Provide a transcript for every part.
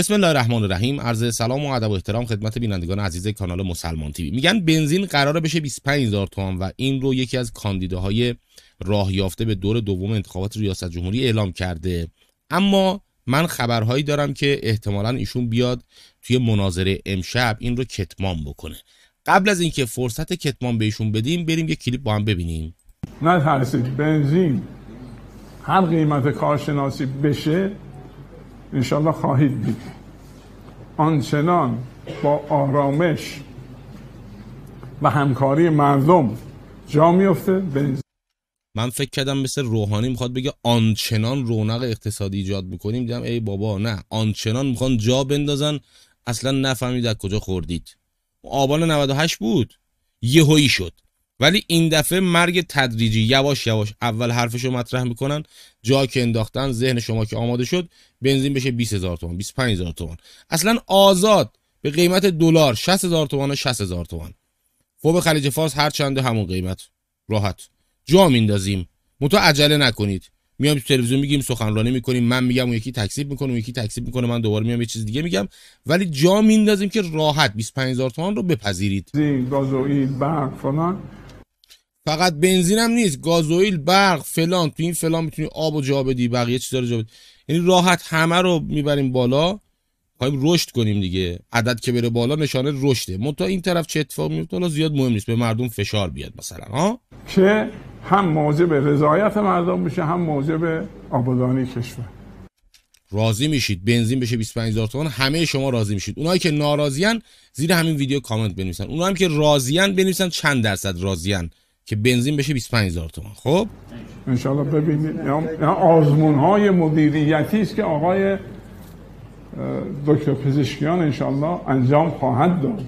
بسم الله الرحمن الرحیم عرض سلام و ادب و احترام خدمت بینندگان عزیز کانال مسلمان تیوی میگن بنزین قراره بشه 25000 تومان و این رو یکی از کاندیداهای راه یافته به دور دوم انتخابات ریاست جمهوری اعلام کرده اما من خبرهایی دارم که احتمالا ایشون بیاد توی مناظره امشب این رو کتمان بکنه قبل از اینکه فرصت کتمان به ایشون بدیم بریم یه کلیپ با هم ببینیم نه ترسید بنزین هر قیمت کارشناسی بشه انشالله خواهید دید آنچنان با آرامش و همکاری مردم جا میفته من فکر کردم مثل روحانی میخواد بگه آنچنان رونق اقتصادی ایجاد میکنیم دیدم ای بابا نه آنچنان میخوان جا بندازن اصلا نفهمید از کجا خوردید آبان 98 بود یهویی شد ولی این دفعه مرگ تدریجی یواش یواش اول حرفشو مطرح میکنن جا که انداختن ذهن شما که آماده شد بنزین بشه 20000 تومان 25000 تومان اصلا آزاد به قیمت دلار 60000 تومان و 60000 تومان خب خلیج فارس هر چنده همون قیمت راحت جا میندازیم متو عجله نکنید میام تو تلویزیون میگیم سخنرانی میکنیم من میگم اون یکی تکسیب میکنه اون یکی تکسیب میکنه من دوباره میام یه چیز دیگه میگم ولی جا میندازیم که راحت 25000 تومان رو بپذیرید گازوئیل برق فلان فقط بنزینم نیست گازوئیل برق فلان تو این فلان میتونی آب و جا بدی بقیه چیزا رو جا بدی یعنی راحت همه رو میبریم بالا میخوایم رشد کنیم دیگه عدد که بره بالا نشانه رشده تا این طرف چه اتفاق میفته حالا زیاد مهم نیست به مردم فشار بیاد مثلا ها که هم موجب رضایت مردم بشه هم موجب آبادانی کشور راضی میشید بنزین بشه 25000 تومان همه شما راضی میشید اونایی که ناراضیان زیر همین ویدیو کامنت بنویسن اونایی هم که راضیان بنویسن چند درصد راضیان که بنزین بشه 25 هزار تومان خب انشالله ببینید آزمون های مدیریتی است که آقای دکتر پزشکیان انشالله انجام خواهد داد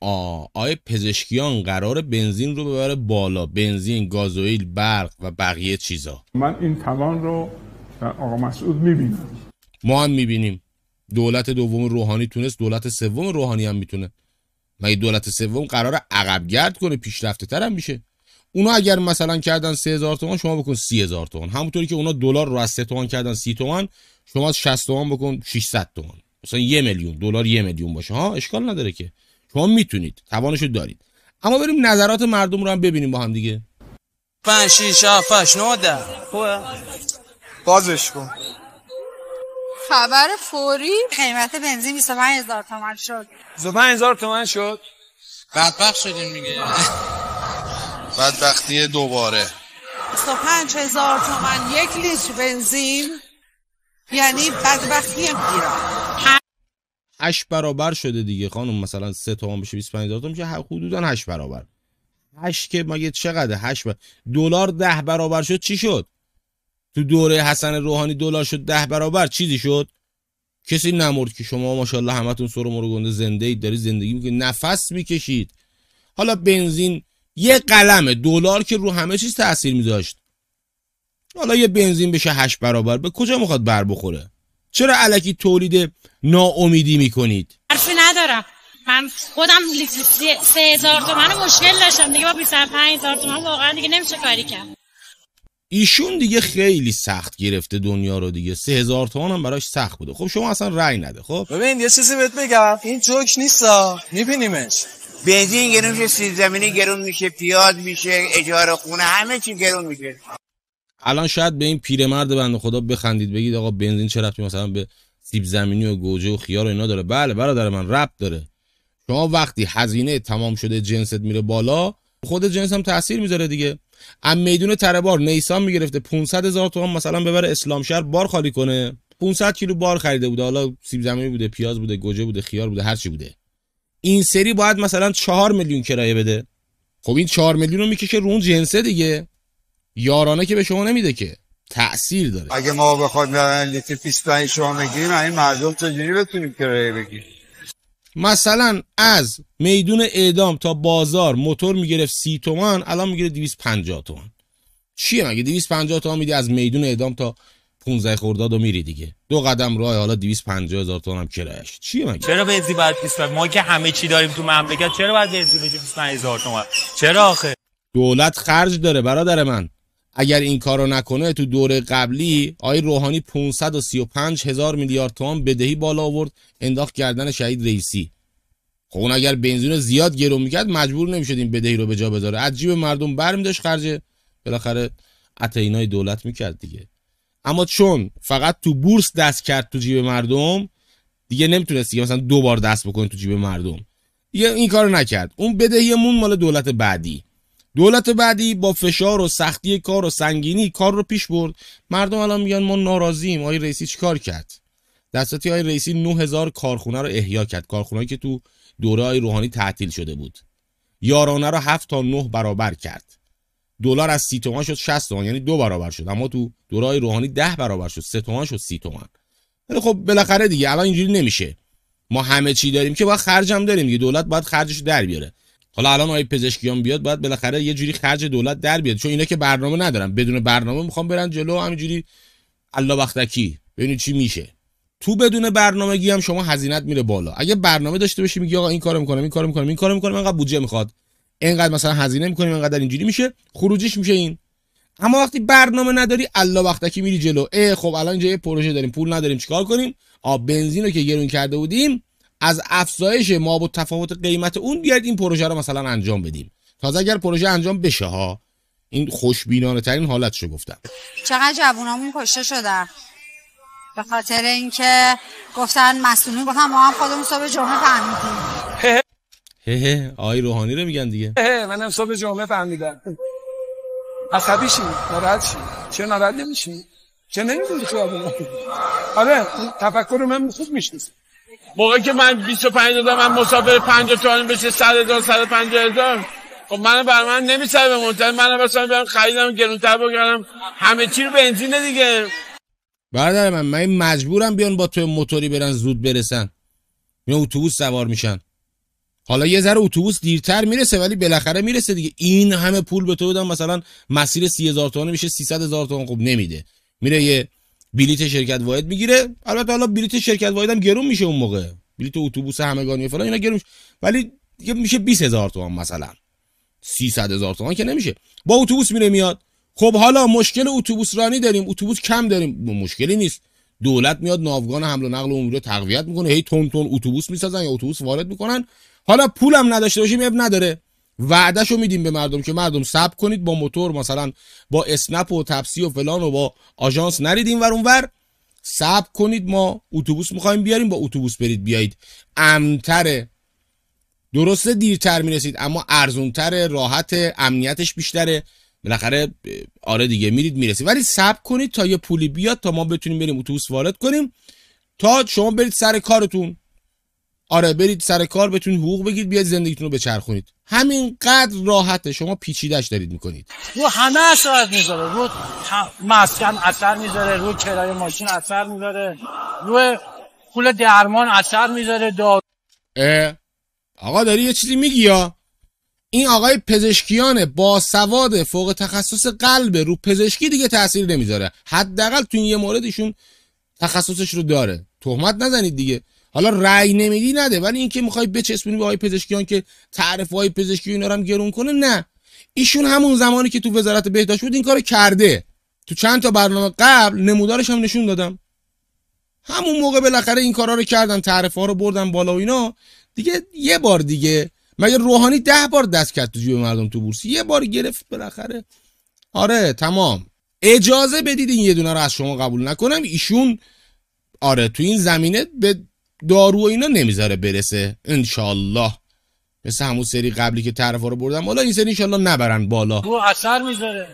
آه آقای پزشکیان قرار بنزین رو ببره بالا بنزین گازوئیل برق و بقیه چیزا من این توان رو در آقا مسعود میبینم ما هم میبینیم دولت دوم روحانی تونست دولت سوم روحانی هم میتونه مگه دولت سوم قرار عقبگرد کنه پیشرفته تر هم میشه اونا اگر مثلا کردن 3000 تومان شما بکن 30000 تومان همونطوری که اونا دلار رو از 3 تومان کردن 30 تومان شما از 60 تومان بکن 600 تومان مثلا 1 میلیون دلار 1 میلیون باشه ها اشکال نداره که شما میتونید توانشو دارید اما بریم نظرات مردم رو هم ببینیم با هم دیگه 5 6 7 8 9 10 بازش کن خبر فوری قیمت بنزین 25 هزار تومن شد 25 هزار تومن شد بدبخت شدین میگه بدبختی دوباره 25 هزار تومن یک لیتر بنزین یعنی بدبختی ایران 8 برابر شده دیگه خانم مثلا 3 تومن بشه 25 هزار تومن میشه حدودا 8 برابر 8 که مگه چقدر 8 دلار 10 برابر شد چی شد تو دوره حسن روحانی دلار شد ده برابر چیزی شد کسی نمرد که شما ماشاءالله همتون سر مرو گنده زنده اید داری زندگی میکنید نفس میکشید حالا بنزین یه قلمه دلار که رو همه چیز تاثیر میذاشت حالا یه بنزین بشه هشت برابر به کجا میخواد بر بخوره چرا علکی تولید ناامیدی میکنید حرفی ندارم من خودم سه هزار تومن مشکل داشتم دیگه با 25 هزار تومن واقعا دیگه نمیشه کاری کرد ایشون دیگه خیلی سخت گرفته دنیا رو دیگه سه هزار تومان هم براش سخت بوده خب شما اصلا رأی نده خب ببین یه چیزی بهت بگم این جوک نیستا میبینیمش بنزین گرون میشه سیب زمینی گرون میشه پیاز میشه اجاره خونه همه چی گرون میشه الان شاید به این پیرمرد بنده خدا بخندید بگید آقا بنزین چه رفتی مثلا به سیب زمینی و گوجه و خیار و اینا داره بله برادر من رب داره شما وقتی هزینه تمام شده جنست میره بالا خود جنس هم تاثیر میذاره دیگه ام میدون تربار نیسان میگرفته 500 هزار تومان مثلا ببره اسلام شهر بار خالی کنه 500 کیلو بار خریده بوده حالا سیب زمینی بوده پیاز بوده گوجه بوده خیار بوده هر چی بوده این سری باید مثلا 4 میلیون کرایه بده خب این 4 میلیون رو میکشه رو اون جنسه دیگه یارانه که به شما نمیده که تأثیر داره اگه ما بخواد 25 شما بگیریم این مردم چجوری بتونیم کرایه بگیریم مثلا از میدون اعدام تا بازار موتور میگرفت سی تومن الان میگیره 250 تومن چیه مگه 250 تومن میدی از میدون اعدام تا 15 خرداد و میری دیگه دو قدم راه حالا 250 هزار تومن هم کرایش چیه مگه چرا بنزین باید 25 ما که همه چی داریم تو مملکت چرا باید بنزین بشه 25 هزار تومن چرا آخه دولت خرج داره برادر من اگر این رو نکنه تو دوره قبلی آقای روحانی 535 هزار میلیارد تومان بدهی بالا آورد انداخت گردن شهید رئیسی خب اون اگر بنزین زیاد گرون میکرد مجبور نمیشد این بدهی رو به جا بذاره از جیب مردم برمیداشت خرج بالاخره اتینای دولت میکرد دیگه اما چون فقط تو بورس دست کرد تو جیب مردم دیگه نمیتونست دیگه مثلا دو بار دست بکنه تو جیب مردم دیگه این کارو نکرد اون بدهیمون مال دولت بعدی دولت بعدی با فشار و سختی کار و سنگینی کار رو پیش برد مردم الان میگن ما ناراضیم آقای رئیسی کار کرد دستاتی آقای رئیسی 9000 کارخونه رو احیا کرد کارخونهایی که تو دوره های روحانی تعطیل شده بود یارانه رو 7 تا 9 برابر کرد دلار از 30 تومن شد 60 تومن یعنی دو برابر شد اما تو دوره های روحانی 10 برابر شد 3 شد 30 تومن ولی خب بالاخره دیگه الان اینجوری نمیشه ما همه چی داریم که باید خرجم داریم دیگه دولت باید خرجش در بیاره حالا الان آقای پزشکیان بیاد باید بالاخره یه جوری خرج دولت در بیاد چون اینا که برنامه ندارن بدون برنامه میخوام برن جلو همینجوری الله وقتکی ببینید چی میشه تو بدون برنامه هم شما هزینت میره بالا اگه برنامه داشته باشی میگی آقا این کارو میکنم این کارو میکنم این کارو میکنم انقدر بودجه میخواد اینقدر مثلا هزینه میکنیم اینقدر اینجوری میشه خروجیش میشه این اما وقتی برنامه نداری الله وقتکی میری جلو ای خب الان اینجا یه پروژه داریم پول نداریم چیکار کنیم آ بنزین رو که گرون کرده بودیم از افزایش ما با تفاوت قیمت اون بیاید این پروژه رو مثلا انجام بدیم تازه اگر پروژه انجام بشه ها این خوشبینانه ترین شو گفتم چقدر جوونامون کشته شدن به خاطر اینکه گفتن مسئولین گفتن ما هم خودمون صبح جمعه فهمیدیم هه آی روحانی رو میگن دیگه هه منم صبح جمعه فهمیدم عصبی شی ناراحت شی چه ناراحت نمیشی چه نمیدونی خیابون آره تفکر من خوب میشنسی موقع که من 25 دادم من مسافر 50 تومن بشه 100 هزار 150 هزار خب من بر من نمیسره به منتظر من مثلا برم خریدم گرونتر بگردم همه چی رو بنزینه دیگه برادر من من مجبورم بیان با تو موتوری برن زود برسن میان اتوبوس سوار میشن حالا یه ذره اتوبوس دیرتر میرسه ولی بالاخره میرسه دیگه این همه پول به تو بدم مثلا مسیر 30000 تومانی میشه 300000 تومان خب نمیده میره یه بلیت شرکت واحد میگیره البته حالا بلیت شرکت واحد هم گرون میشه اون موقع بلیت اتوبوس همگانی و فلان اینا گرون میشه ولی دیگه میشه 20000 تومان مثلا 300 هزار تومان که نمیشه با اتوبوس میره میاد خب حالا مشکل اتوبوس رانی داریم اتوبوس کم داریم مشکلی نیست دولت میاد ناوگان حمل و نقل عمومی رو تقویت میکنه هی تون تون اتوبوس میسازن یا اتوبوس وارد میکنن حالا پولم نداشته باشیم اب نداره وعدش رو میدیم به مردم که مردم سب کنید با موتور مثلا با اسنپ و تپسی و فلان و با آژانس نرید اینور اونور کنید ما اتوبوس میخوایم بیاریم با اتوبوس برید بیایید امنتره درسته دیرتر میرسید اما ارزونتره راحت امنیتش بیشتره بالاخره آره دیگه میرید میرسید ولی سب کنید تا یه پولی بیاد تا ما بتونیم بریم اتوبوس وارد کنیم تا شما برید سر کارتون آره برید سر کار بتونید حقوق بگید بیاید زندگیتون رو بچرخونید قدر راحته شما پیچیدش دارید میکنید رو همه اثر میذاره رو مسکن اثر میذاره رو کرای ماشین اثر میذاره رو پول درمان اثر میذاره دا آقا داری یه چیزی میگی یا این آقای پزشکیان با سواد فوق تخصص قلب رو پزشکی دیگه تاثیر نمیذاره حداقل تو این یه موردشون تخصصش رو داره تهمت نزنید دیگه حالا رأی نمیدی نده ولی اینکه میخوای بچسبونی به های پزشکیان که تعرف های پزشکی اینا هم گرون کنه نه ایشون همون زمانی که تو وزارت بهداشت بود این کارو کرده تو چند تا برنامه قبل نمودارش هم نشون دادم همون موقع بالاخره این کارا رو کردن تعرف ها رو بردن بالا و اینا دیگه یه بار دیگه مگه روحانی ده بار دست کرد تو جیب مردم تو بورس یه بار گرفت بالاخره آره تمام اجازه بدید این یه دونه رو از شما قبول نکنم ایشون آره تو این زمینه به دارو و اینا نمیذاره برسه انشالله مثل همون سری قبلی که طرفا رو بردم حالا این سری انشالله نبرن بالا او اثر میذاره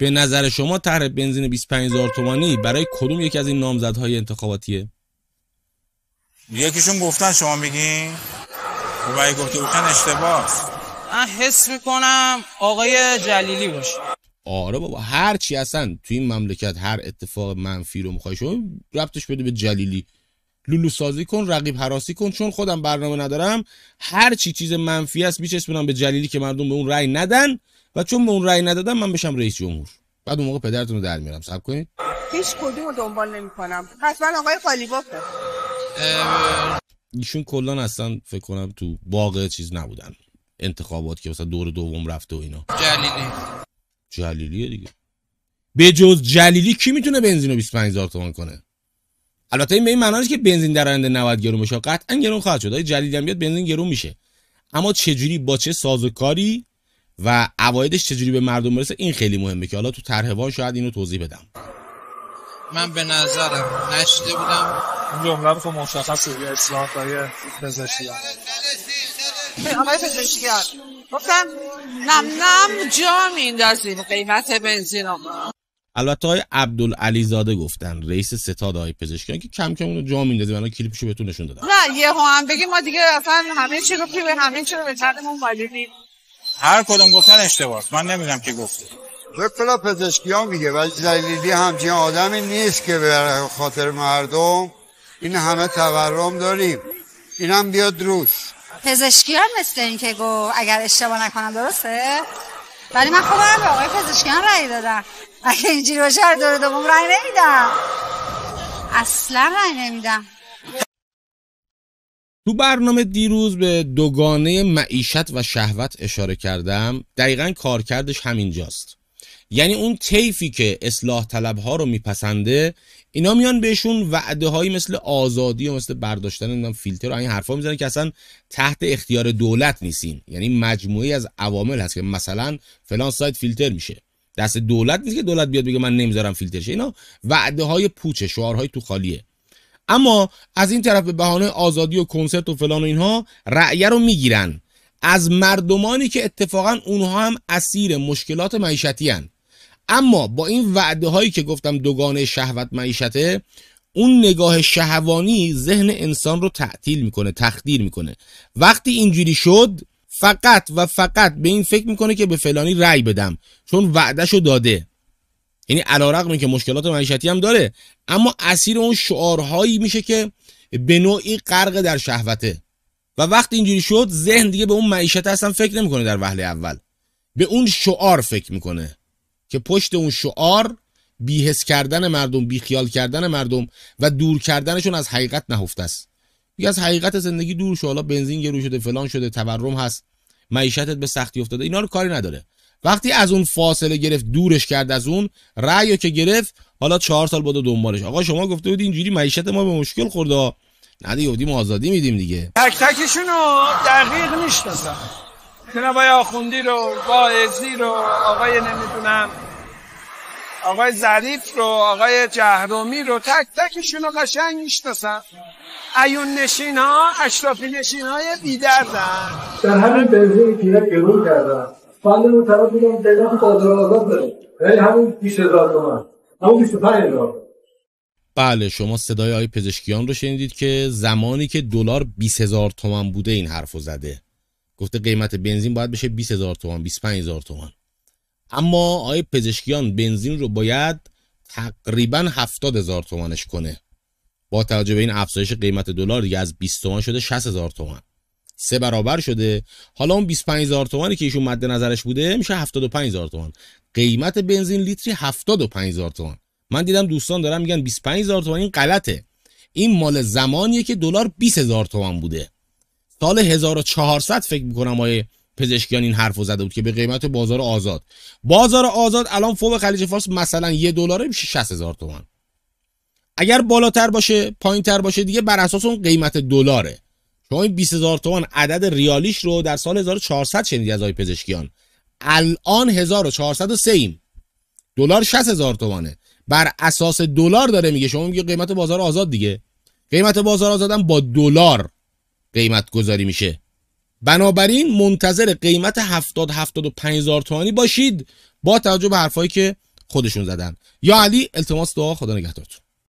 به نظر شما طرح بنزین 25000 تومانی برای کدوم یکی از این نامزدهای انتخاباتیه یکیشون گفتن شما میگین و خب گفته بودن اشتباه من حس میکنم آقای جلیلی باشه آره بابا هر چی اصلا توی این مملکت هر اتفاق منفی رو میخوای شما ربطش بده به جلیلی لولو سازی کن رقیب حراسی کن چون خودم برنامه ندارم هر چی چیز منفی است میچسبونم به جلیلی که مردم به اون رأی ندن و چون به اون رأی ندادن من بشم رئیس جمهور بعد اون موقع پدرتون رو در میارم صبر کنید هیچ کدوم رو دنبال نمیکنم حتما آقای قالیبافه ایشون کلا اصلا فکر کنم تو باغ چیز نبودن انتخابات که مثلا دور دوم رفته و اینا جلیلی جلیلیه دیگه به جز جلیلی کی میتونه بنزین رو 25000 تومان کنه البته این به این معنی که بنزین در آینده 90 گرون بشه قطعا گرون خواهد شد جلیلی هم بیاد بنزین گرون میشه اما چجوری با چه ساز و کاری و عوایدش چجوری به مردم برسه این خیلی مهمه که حالا تو طرح وان شاید اینو توضیح بدم من به نظرم نشده بودم جمله رو مشخص روی اصلاحات پزشکی پزشکی گفتم نم نم جا میندازیم قیمت بنزین البته های عبدالعلی زاده گفتن رئیس ستاد های پزشکی که کم کم اونو جا میندازیم الان کلیپشو بهتون نشون دادم نه یه هم بگیم ما دیگه اصلا همه چی پی به همه چی رو به چندمون هر کدوم گفتن اشتباه من نمیدونم که گفته پزشکی پزشکیان میگه ولی زلیلی همچین آدمی نیست که به خاطر مردم این همه تورم داریم اینم هم بیاد روز پزشکی هم مثل این که گو اگر اشتباه نکنم درسته ولی من خودم به آقای پزشکی هم رأی دادم اگه اینجوری باشه هر دور دوم رأی نمیدم اصلا رأی نمیدم تو برنامه دیروز به دوگانه معیشت و شهوت اشاره کردم دقیقا کارکردش همینجاست یعنی اون طیفی که اصلاح ها رو میپسنده اینا میان بهشون وعده هایی مثل آزادی و مثل برداشتن فیلتر و این حرفا میزنن که اصلا تحت اختیار دولت نیستین یعنی مجموعی از عوامل هست که مثلا فلان سایت فیلتر میشه دست دولت نیست که دولت بیاد بگه من نمیذارم فیلتر شه اینا وعده های پوچه شعارهای تو خالیه اما از این طرف به بهانه آزادی و کنسرت و فلان و اینها رأیه رو میگیرن از مردمانی که اتفاقا اونها هم اسیر مشکلات معیشتی اما با این وعده هایی که گفتم دوگانه شهوت معیشته اون نگاه شهوانی ذهن انسان رو تعطیل میکنه تخدیر میکنه وقتی اینجوری شد فقط و فقط به این فکر میکنه که به فلانی رأی بدم چون وعدهشو داده یعنی رقمی که مشکلات معیشتی هم داره اما اسیر اون شعارهایی میشه که به نوعی غرق در شهوته و وقتی اینجوری شد ذهن دیگه به اون معیشت اصلا فکر نمیکنه در وهله اول به اون شعار فکر میکنه که پشت اون شعار بیهس کردن مردم بیخیال کردن مردم و دور کردنشون از حقیقت نهفته است یه از حقیقت زندگی دور شو حالا بنزین گرون شده فلان شده تورم هست معیشتت به سختی افتاده اینا رو کاری نداره وقتی از اون فاصله گرفت دورش کرد از اون رأیو که گرفت حالا چهار سال بود دنبالش آقا شما گفته بودی اینجوری معیشت ما به مشکل خورده نه دیگه آزادی میدیم دیگه تک تکشون رو دقیق میشناسم جناب آقای آخوندی رو رو آقای نمیدونم آقای ظریف رو آقای جهرومی رو تک تکشون رو قشنگ میشناسم ایون نشین ها اشرافی نشین های بیدردن در همین این پیره گرون کردن فند اون طرف بودم دیدم بازار آزاد داره ولی همون 20000 تومن همون 25000 بله شما صدای آقای پزشکیان رو شنیدید که زمانی که دلار 20000 تومن بوده این حرفو زده گفته قیمت بنزین باید بشه 20 هزار تومان 25 تومان اما آقای پزشکیان بنزین رو باید تقریبا 70 هزار تومانش کنه با توجه به این افزایش قیمت دلار دیگه از 20 تومان شده 60 هزار تومان سه برابر شده حالا اون 25 هزار تومانی که ایشون مد نظرش بوده میشه 75 هزار تومان قیمت بنزین لیتری 75 هزار تومان من دیدم دوستان دارن میگن 25 هزار تومان این غلطه این مال زمانیه که دلار 20 هزار تومان بوده سال 1400 فکر میکنم آیه پزشکیان این حرفو زده بود که به قیمت بازار آزاد بازار آزاد الان فوق خلیج فارس مثلا یه دلاره میشه 60 هزار تومان اگر بالاتر باشه پایین تر باشه دیگه بر اساس اون قیمت دلاره شما این 20 هزار تومن عدد ریالیش رو در سال 1400 شنیدی از آی پزشکیان الان 1403 ایم دلار 60 هزار تومنه بر اساس دلار داره میگه شما میگه قیمت بازار آزاد دیگه قیمت بازار آزادم با دلار قیمت گذاری میشه بنابراین منتظر قیمت 70 75 هزار تومانی باشید با توجه به حرفایی که خودشون زدن یا علی التماس دعا خدا نگهدارتون